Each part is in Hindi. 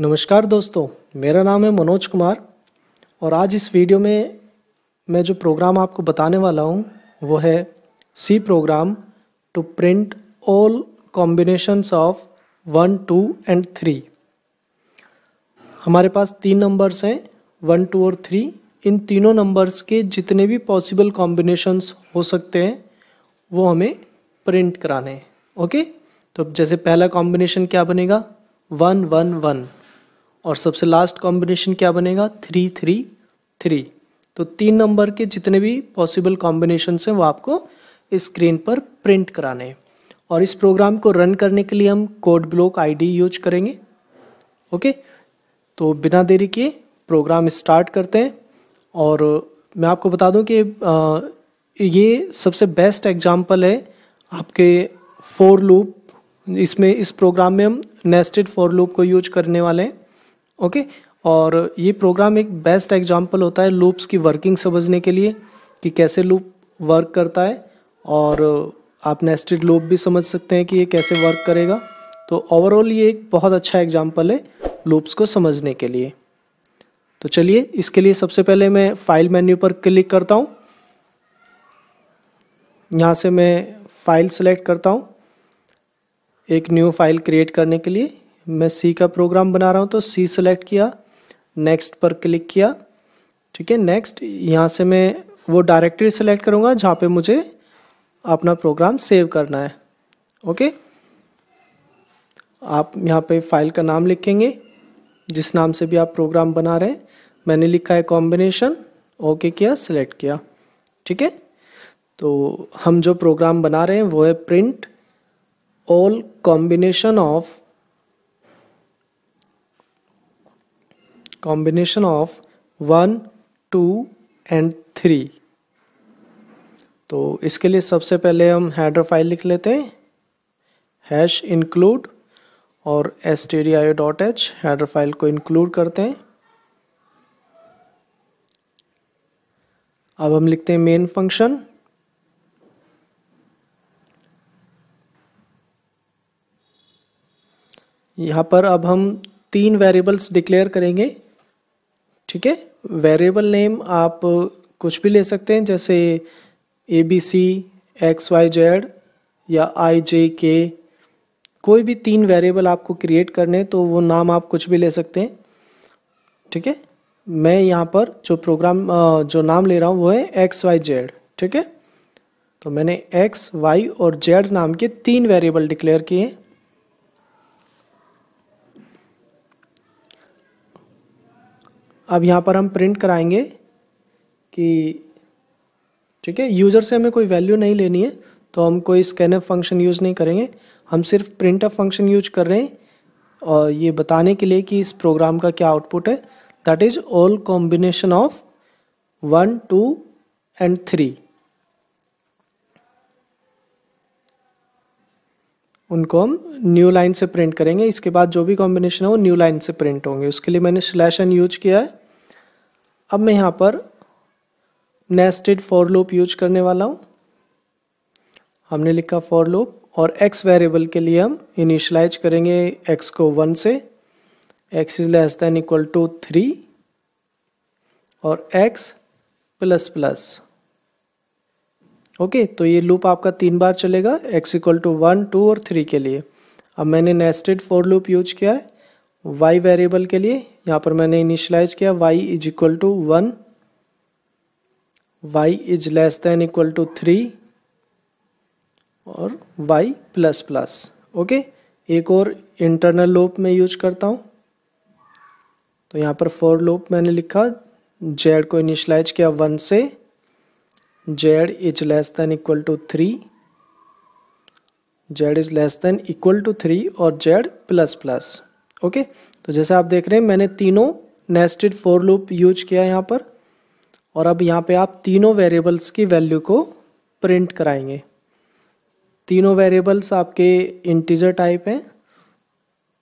नमस्कार दोस्तों मेरा नाम है मनोज कुमार और आज इस वीडियो में मैं जो प्रोग्राम आपको बताने वाला हूँ वो है C program to print all combinations of one two and three हमारे पास तीन नंबर्स हैं वन टू और थ्री इन तीनों नंबर्स के जितने भी पॉसिबल कॉम्बिनेशंस हो सकते हैं वो हमें प्रिंट कराने हैं ओके तो जैसे पहला कॉम्बिनेशन क्या बनेगा वन वन वन और सबसे लास्ट कॉम्बिनेशन क्या बनेगा थ्री थ्री थ्री तो तीन नंबर के जितने भी पॉसिबल कॉम्बिनेशन हैं वो आपको स्क्रीन पर प्रिंट कराने हैं और इस प्रोग्राम को रन करने के लिए हम कोड ब्लॉक आईडी यूज करेंगे ओके तो बिना देरी के प्रोग्राम स्टार्ट करते हैं और मैं आपको बता दूं कि ये सबसे बेस्ट एग्जांपल है आपके फोर लूप इसमें इस प्रोग्राम में हम नेस्टेड फोर लूप को यूज करने वाले हैं ओके और ये प्रोग्राम एक बेस्ट एग्जाम्पल होता है लूप्स की वर्किंग समझने के लिए कि कैसे लूप वर्क करता है और आप नेस्टेड लूप भी समझ सकते हैं कि ये कैसे वर्क करेगा तो ओवरऑल ये एक बहुत अच्छा एग्जाम्पल है लूप्स को समझने के लिए तो चलिए इसके लिए सबसे पहले मैं फाइल मेन्यू पर क्लिक करता हूँ यहाँ से मैं फाइल सेलेक्ट करता हूँ एक न्यू फाइल क्रिएट करने के लिए मैं सी का प्रोग्राम बना रहा हूँ तो सी सेलेक्ट किया नेक्स्ट पर क्लिक किया ठीक है नेक्स्ट यहाँ से मैं वो डायरेक्टरी सेलेक्ट करूँगा जहाँ पे मुझे अपना प्रोग्राम सेव करना है ओके आप यहाँ पे फाइल का नाम लिखेंगे जिस नाम से भी आप प्रोग्राम बना रहे हैं मैंने लिखा है कॉम्बिनेशन ओके किया सिलेक्ट किया ठीक है तो हम जो प्रोग्राम बना रहे हैं वो है print all combination of combination of one two and three तो इसके लिए सबसे पहले हम हैड्रो फाइल लिख लेते हैं हैश इंक्लूड और S T D I dot H header file को इंक्लूड करते हैं अब हम लिखते हैं मेन फंक्शन यहां पर अब हम तीन वेरिएबल्स डिक्लेयर करेंगे ठीक है वेरिएबल नेम आप कुछ भी ले सकते हैं जैसे A B C X Y Z या आई जे के कोई भी तीन वेरिएबल आपको क्रिएट करने तो वो नाम आप कुछ भी ले सकते हैं ठीक है मैं यहाँ पर जो प्रोग्राम जो नाम ले रहा हूँ वो है एक्स वाई जेड ठीक है तो मैंने एक्स वाई और जेड नाम के तीन वेरिएबल डिक्लेयर किए हैं अब यहाँ पर हम प्रिंट कराएंगे कि ठीक है यूज़र से हमें कोई वैल्यू नहीं लेनी है तो हम कोई स्कैनर फंक्शन यूज़ नहीं करेंगे हम सिर्फ प्रिंट फंक्शन यूज कर रहे हैं और ये बताने के लिए कि इस प्रोग्राम का क्या आउटपुट है that is all combination of one two and three उनको हम न्यू लाइन से प्रिंट करेंगे इसके बाद जो भी कॉम्बिनेशन है वो न्यू लाइन से प्रिंट होंगे उसके लिए मैंने स्लैश एन यूज किया है अब मैं यहाँ पर नेस्टेड फॉर लूप यूज करने वाला हूँ हमने लिखा फॉर लूप और x वेरिएबल के लिए हम इनिशलाइज करेंगे x को वन से x is less than equal to three और x प्लस प्लस ओके तो ये लूप आपका तीन बार चलेगा x equal to one two और थ्री के लिए अब मैंने नेस्टेड फॉर लूप यूज किया है y वेरिएबल के लिए यहां पर मैंने इनिशलाइज किया y is equal to one Y is less than equal to three और y प्लस प्लस ओके एक और इंटरनल लूप में यूज करता हूं तो यहां पर फोर लूप मैंने लिखा जेड को इनिशलाइज किया वन से Z is less than equal to three Z is less than equal to three और जेड प्लस प्लस ओके तो जैसे आप देख रहे हैं मैंने तीनों नेस्टेड फोर लूप यूज किया यहाँ पर और अब यहाँ पे आप तीनों वेरिएबल्स की वैल्यू को प्रिंट कराएंगे तीनों वेरिएबल्स आपके इंटीजर टाइप हैं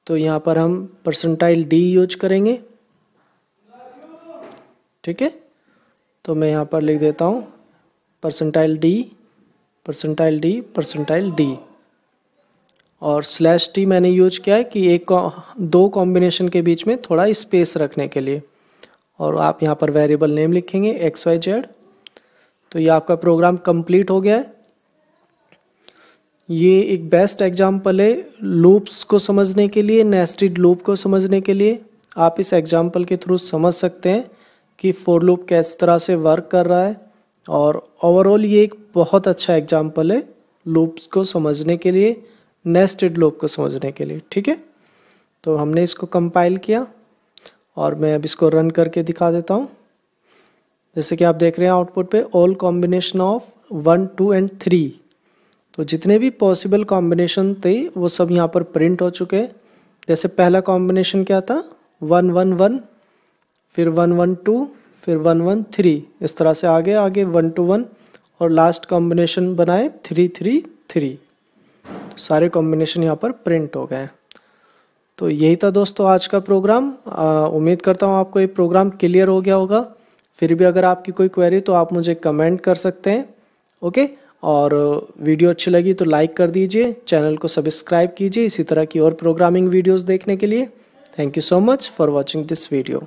तो यहाँ पर हम परसेंटाइल डी यूज करेंगे ठीक है तो मैं यहाँ पर लिख देता हूँ percentile D percentile D percentile D और स्लैश टी मैंने यूज किया है कि एक दो कॉम्बिनेशन के बीच में थोड़ा स्पेस रखने के लिए और आप यहाँ पर वेरिएबल नेम लिखेंगे एक्स वाई जेड तो ये आपका प्रोग्राम कंप्लीट हो गया है ये एक बेस्ट एग्जाम्पल है लूप्स को समझने के लिए नेस्टेड लूप को समझने के लिए आप इस एग्जाम्पल के थ्रू समझ सकते हैं कि फोर लूप किस तरह से वर्क कर रहा है और ओवरऑल ये एक बहुत अच्छा एग्जाम्पल है लूप्स को समझने के लिए नेस्टेड लूप को समझने के लिए ठीक है तो हमने इसको कंपाइल किया और मैं अब इसको रन करके दिखा देता हूँ जैसे कि आप देख रहे हैं आउटपुट पे all combination of one two and three तो जितने भी पॉसिबल कॉम्बिनेशन थे वो सब यहाँ पर प्रिंट हो चुके हैं जैसे पहला कॉम्बिनेशन क्या था वन वन वन फिर वन वन टू फिर वन वन थ्री इस तरह से आगे आगे वन टू वन और लास्ट कॉम्बिनेशन बनाए थ्री थ्री थ्री सारे कॉम्बिनेशन यहाँ पर प्रिंट हो गए तो यही था दोस्तों आज का प्रोग्राम उम्मीद करता हूँ आपको ये प्रोग्राम क्लियर हो गया होगा फिर भी अगर आपकी कोई क्वेरी तो आप मुझे कमेंट कर सकते हैं ओके और वीडियो अच्छी लगी तो लाइक कर दीजिए चैनल को सब्सक्राइब कीजिए इसी तरह की और प्रोग्रामिंग वीडियोस देखने के लिए thank you so much for watching this video